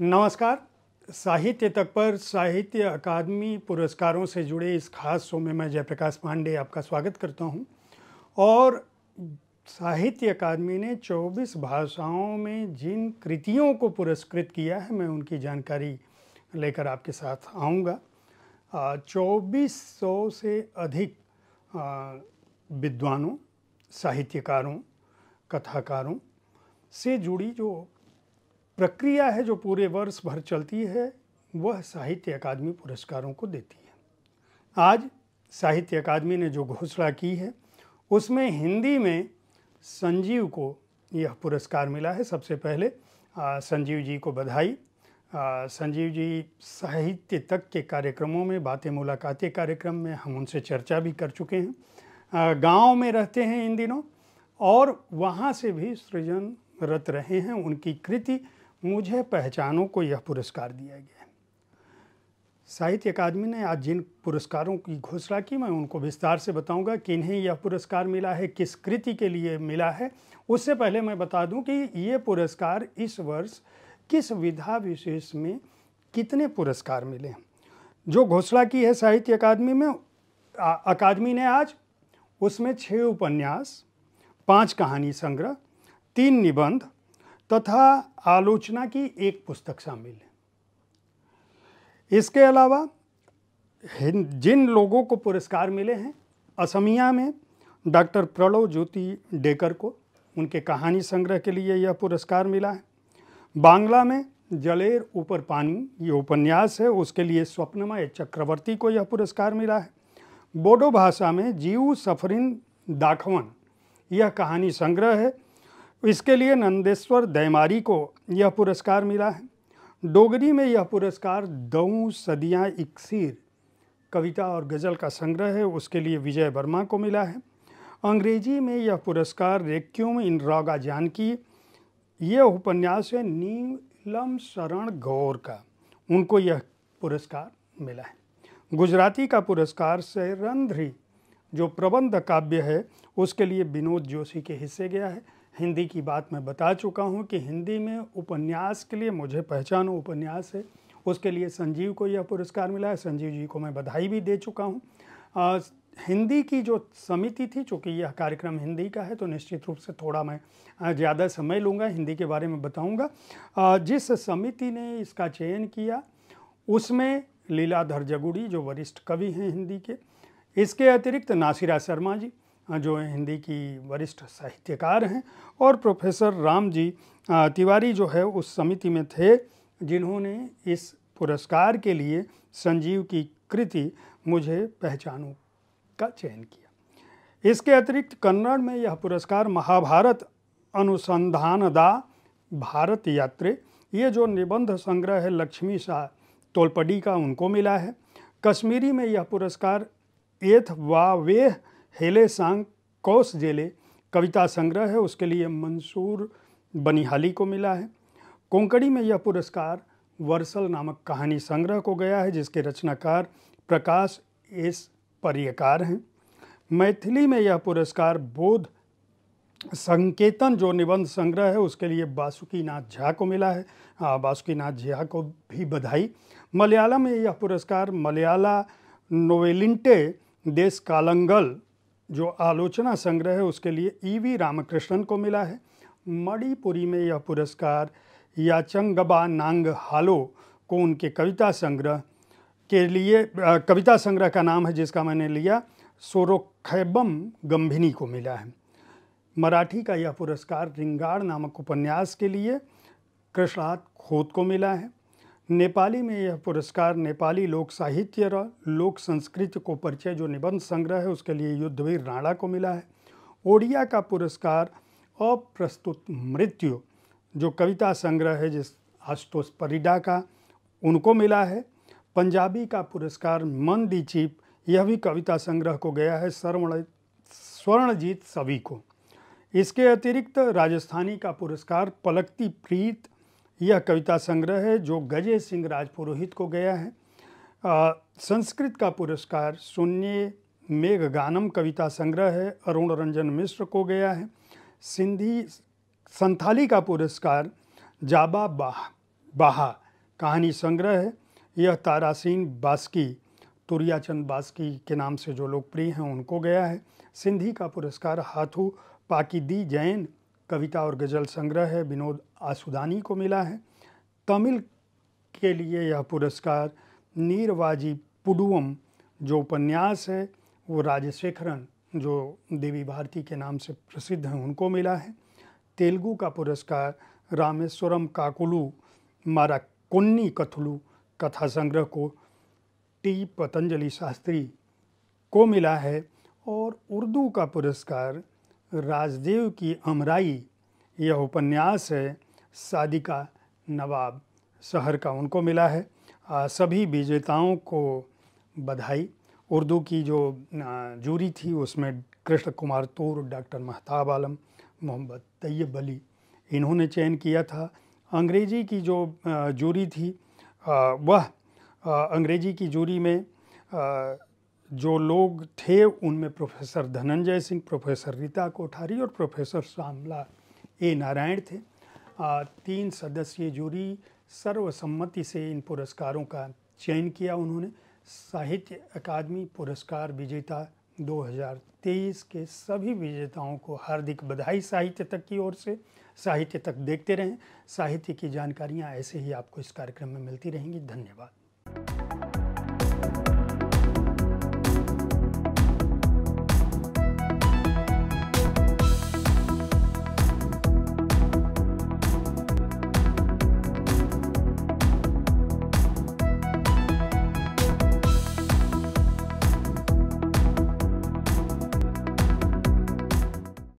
नमस्कार साहित्य तक पर साहित्य अकादमी पुरस्कारों से जुड़े इस खास शो में मैं जयप्रकाश पांडे आपका स्वागत करता हूं और साहित्य अकादमी ने 24 भाषाओं में जिन कृतियों को पुरस्कृत किया है मैं उनकी जानकारी लेकर आपके साथ आऊँगा चौबीस सौ से अधिक विद्वानों साहित्यकारों कथाकारों से जुड़ी जो प्रक्रिया है जो पूरे वर्ष भर चलती है वह साहित्य अकादमी पुरस्कारों को देती है आज साहित्य अकादमी ने जो घोषणा की है उसमें हिंदी में संजीव को यह पुरस्कार मिला है सबसे पहले आ, संजीव जी को बधाई आ, संजीव जी साहित्य तक के कार्यक्रमों में बातें मुलाकातें कार्यक्रम में हम उनसे चर्चा भी कर चुके हैं गांव में रहते हैं इन दिनों और वहाँ से भी सृजन रत रहे हैं उनकी कृति मुझे पहचानों को यह पुरस्कार दिया गया है साहित्य अकादमी ने आज जिन पुरस्कारों की घोषणा की मैं उनको विस्तार से बताऊंगा किन्हें यह पुरस्कार मिला है किस कृति के लिए मिला है उससे पहले मैं बता दूं कि ये पुरस्कार इस वर्ष किस विधा विशेष में कितने पुरस्कार मिले जो घोषणा की है साहित्य अकादमी में अकादमी ने आज उसमें छः उपन्यास पाँच कहानी संग्रह तीन निबंध तथा आलोचना की एक पुस्तक शामिल है इसके अलावा जिन लोगों को पुरस्कार मिले हैं असमिया में डॉक्टर प्रणव ज्योति डेकर को उनके कहानी संग्रह के लिए यह पुरस्कार मिला है बांग्ला में जलेर ऊपर पानी ये उपन्यास है उसके लिए स्वप्नमय चक्रवर्ती को यह पुरस्कार मिला है बोडो भाषा में जीव सफरिन दाखवन यह कहानी संग्रह है इसके लिए नंदेश्वर दैमारी को यह पुरस्कार मिला है डोगरी में यह पुरस्कार दऊ सदियाँ इक्सीर कविता और गज़ल का संग्रह है उसके लिए विजय वर्मा को मिला है अंग्रेजी में यह पुरस्कार रेक्यूम इन रॉगा जानकी ये उपन्यास है नीलम शरण गौर का उनको यह पुरस्कार मिला है गुजराती का पुरस्कार सैरंध्री जो प्रबंध काव्य है उसके लिए विनोद जोशी के हिस्से गया है हिंदी की बात मैं बता चुका हूँ कि हिंदी में उपन्यास के लिए मुझे पहचानो उपन्यास है उसके लिए संजीव को यह पुरस्कार मिला है संजीव जी को मैं बधाई भी दे चुका हूँ हिंदी की जो समिति थी चूँकि यह कार्यक्रम हिंदी का है तो निश्चित रूप से थोड़ा मैं ज़्यादा समय लूँगा हिंदी के बारे में बताऊँगा जिस समिति ने इसका चयन किया उसमें लीलाधर जगुड़ी जो वरिष्ठ कवि हैं हिंदी के इसके अतिरिक्त नासिरा शर्मा जी जो हिंदी की वरिष्ठ साहित्यकार हैं और प्रोफेसर राम जी तिवारी जो है उस समिति में थे जिन्होंने इस पुरस्कार के लिए संजीव की कृति मुझे पहचानू का चयन किया इसके अतिरिक्त कन्नड़ में यह पुरस्कार महाभारत अनुसंधानदा भारत यात्रे ये जो निबंध संग्रह है लक्ष्मी शाह तोलपडी का उनको मिला है कश्मीरी में यह पुरस्कार एथ वावेह हेले सांग कौश जेले कविता संग्रह है उसके लिए मंसूर बनिहाली को मिला है कोंकणी में यह पुरस्कार वर्सल नामक कहानी संग्रह को गया है जिसके रचनाकार प्रकाश एस पर्यकार हैं मैथिली में यह पुरस्कार बोध संकेतन जो निबंध संग्रह है उसके लिए बासुकीनाथ झा को मिला है हाँ, बासुकीनाथ झा को भी बधाई मलयालम में यह पुरस्कार मलयाला नोवेलिंटे देश कालंगल जो आलोचना संग्रह है उसके लिए ई e वी रामकृष्णन को मिला है मणिपुरी में यह पुरस्कार याचंगबा नांग हालो को उनके कविता संग्रह के लिए आ, कविता संग्रह का नाम है जिसका मैंने लिया सोरोखैबम गंभिनी को मिला है मराठी का यह पुरस्कार रिंगाड़ नामक उपन्यास के लिए कृष्णात खोद को मिला है नेपाली में यह पुरस्कार नेपाली लोक साहित्य और लोक संस्कृति को परिचय जो निबंध संग्रह है उसके लिए युद्धवीर राणा को मिला है ओडिया का पुरस्कार अप्रस्तुत मृत्यु जो कविता संग्रह है जिस आशुतोष परिडा का उनको मिला है पंजाबी का पुरस्कार मन दी चीप यह भी कविता संग्रह को गया है स्वर्ण स्वर्णजीत सभी को इसके अतिरिक्त राजस्थानी का पुरस्कार पलकती प्रीत यह कविता संग्रह है जो गजय सिंह राजपुरोहित को गया है आ, संस्कृत का पुरस्कार शून्य मेघ गानम कविता संग्रह है अरुण रंजन मिश्र को गया है सिंधी संथाली का पुरस्कार जाबा बाह बाहा कहानी संग्रह है यह तारासीन बास्की तुरियाचंद बास्की के नाम से जो लोकप्रिय हैं उनको गया है सिंधी का पुरस्कार हाथू पाकिदी जैन कविता और गज़ल संग्रह है विनोद आसुदानी को मिला है तमिल के लिए यह पुरस्कार नीरवाजी पुडुवम जो उपन्यास है वो राजशेखरन जो देवी भारती के नाम से प्रसिद्ध हैं उनको मिला है तेलुगु का पुरस्कार रामेश्वरम काकुलू मारा कुन्नी कथुलू कथा संग्रह को टी पतंजलि शास्त्री को मिला है और उर्दू का पुरस्कार राजदेव की अमराई यह उपन्यास है सादिका नवाब शहर का उनको मिला है आ, सभी विजेताओं को बधाई उर्दू की जो जूरी थी उसमें कृष्ण कुमार तूर डॉक्टर महताब आलम मोहम्मद तैयब अली इन्होंने चयन किया था अंग्रेजी की जो जूरी थी वह अंग्रेजी की जूरी में जो लोग थे उनमें प्रोफेसर धनंजय सिंह प्रोफेसर रीता कोठारी और प्रोफेसर श्यामला ए नारायण थे तीन सदस्यीय जूरी सर्वसम्मति से इन पुरस्कारों का चयन किया उन्होंने साहित्य अकादमी पुरस्कार विजेता 2023 के सभी विजेताओं को हार्दिक बधाई साहित्य तक की ओर से साहित्य तक देखते रहें साहित्य की जानकारियाँ ऐसे ही आपको इस कार्यक्रम में मिलती रहेंगी धन्यवाद